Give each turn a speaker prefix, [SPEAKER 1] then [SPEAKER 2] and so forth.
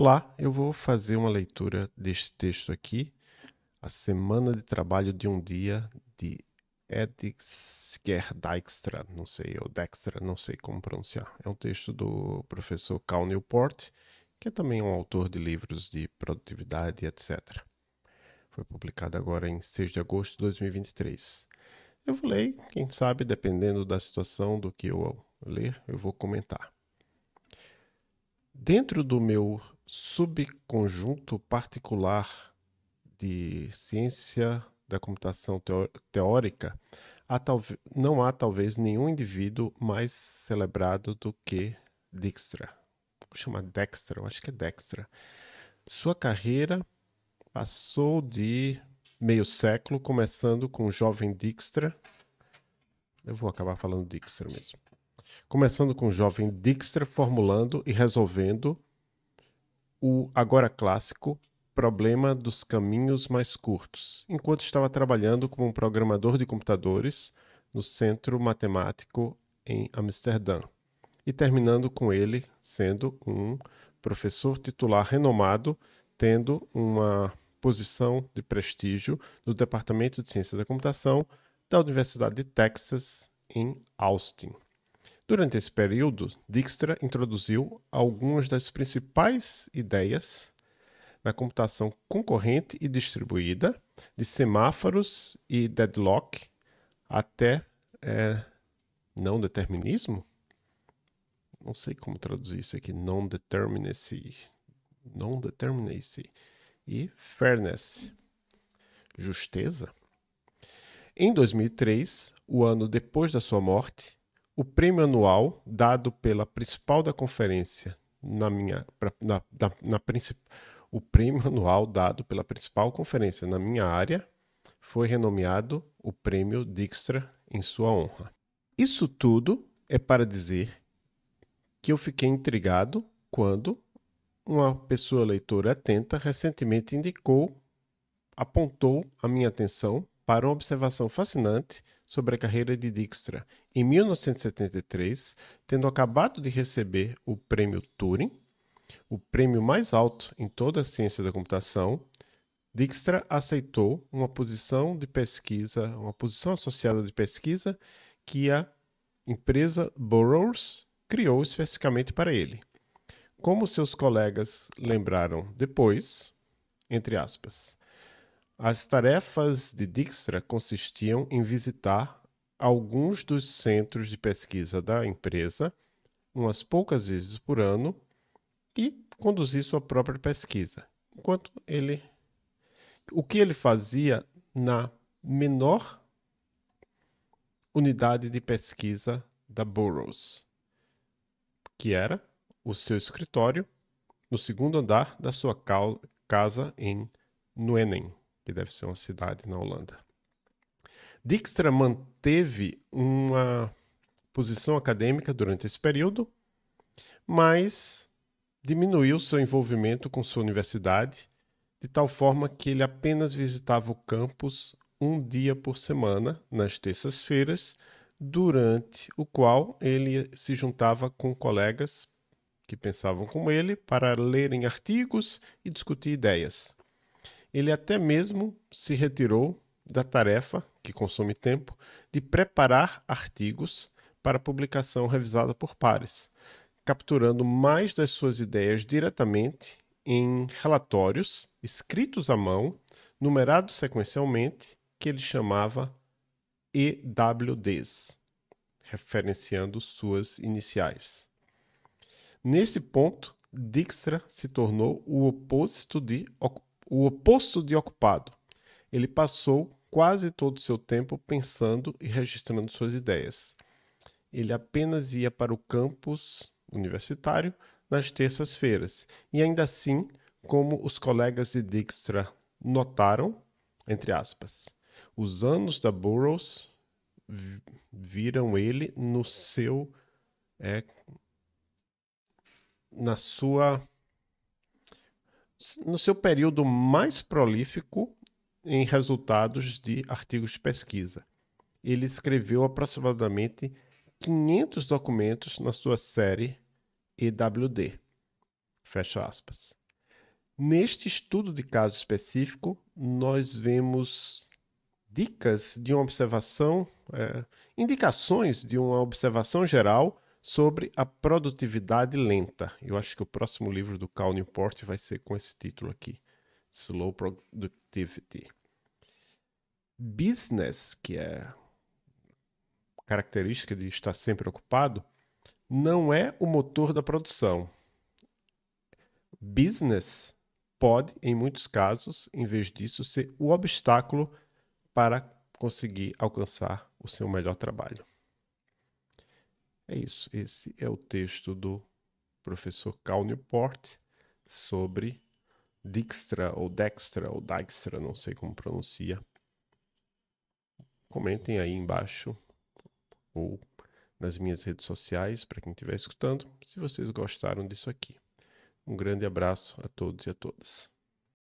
[SPEAKER 1] Olá, eu vou fazer uma leitura deste texto aqui, A Semana de Trabalho de um Dia, de Edgar Dijkstra, não sei, ou Dextra, não sei como pronunciar. É um texto do professor Cal Newport, que é também um autor de livros de produtividade, etc. Foi publicado agora em 6 de agosto de 2023. Eu vou ler, quem sabe, dependendo da situação do que eu ler, eu vou comentar. Dentro do meu subconjunto particular de ciência da computação teórica, há, não há talvez nenhum indivíduo mais celebrado do que Dijkstra. Vou chamar Dextra, eu acho que é Dextra. Sua carreira passou de meio século, começando com o jovem Dijkstra. Eu vou acabar falando Dijkstra mesmo começando com o jovem Dijkstra formulando e resolvendo o agora clássico problema dos caminhos mais curtos, enquanto estava trabalhando como um programador de computadores no Centro Matemático em Amsterdã, e terminando com ele sendo um professor titular renomado, tendo uma posição de prestígio no Departamento de Ciência da Computação da Universidade de Texas em Austin. Durante esse período, Dijkstra introduziu algumas das principais ideias na computação concorrente e distribuída, de semáforos e deadlock até é, não determinismo? Não sei como traduzir isso aqui. Non-determinacy. Non-determinacy. E fairness. Justeza. Em 2003, o ano depois da sua morte, o prêmio anual dado pela principal da conferência na minha na, na, na princip... o prêmio anual dado pela principal conferência na minha área foi renomeado o prêmio Dijkstra em sua honra. Isso tudo é para dizer que eu fiquei intrigado quando uma pessoa leitora atenta recentemente indicou, apontou a minha atenção para uma observação fascinante sobre a carreira de Dijkstra em 1973, tendo acabado de receber o prêmio Turing, o prêmio mais alto em toda a ciência da computação, Dijkstra aceitou uma posição de pesquisa, uma posição associada de pesquisa que a empresa Burroughs criou especificamente para ele. Como seus colegas lembraram depois, entre aspas, as tarefas de Dijkstra consistiam em visitar alguns dos centros de pesquisa da empresa, umas poucas vezes por ano, e conduzir sua própria pesquisa. Enquanto ele. O que ele fazia na menor unidade de pesquisa da Burroughs, que era o seu escritório no segundo andar da sua casa em Nuenen que deve ser uma cidade na Holanda. Dijkstra manteve uma posição acadêmica durante esse período, mas diminuiu seu envolvimento com sua universidade, de tal forma que ele apenas visitava o campus um dia por semana, nas terças-feiras, durante o qual ele se juntava com colegas que pensavam como ele para lerem artigos e discutir ideias ele até mesmo se retirou da tarefa, que consome tempo, de preparar artigos para publicação revisada por pares, capturando mais das suas ideias diretamente em relatórios escritos à mão, numerados sequencialmente, que ele chamava EWDs, referenciando suas iniciais. Nesse ponto, Dijkstra se tornou o oposto de o oposto de ocupado. Ele passou quase todo o seu tempo pensando e registrando suas ideias. Ele apenas ia para o campus universitário nas terças-feiras, e ainda assim, como os colegas de Dijkstra notaram, entre aspas, os anos da Burroughs viram ele no seu é, na sua no seu período mais prolífico em resultados de artigos de pesquisa. Ele escreveu aproximadamente 500 documentos na sua série EWD. Fecha aspas. Neste estudo de caso específico, nós vemos dicas de uma observação, é, indicações de uma observação geral sobre a produtividade lenta. Eu acho que o próximo livro do Cal Newport vai ser com esse título aqui: Slow Productivity. Business, que é característica de estar sempre ocupado, não é o motor da produção. Business pode, em muitos casos, em vez disso, ser o obstáculo para conseguir alcançar o seu melhor trabalho. É isso. Esse é o texto do professor Cal Newport sobre Dijkstra ou Dextra ou Dijkstra, não sei como pronuncia. Comentem aí embaixo ou nas minhas redes sociais para quem estiver escutando, se vocês gostaram disso aqui. Um grande abraço a todos e a todas.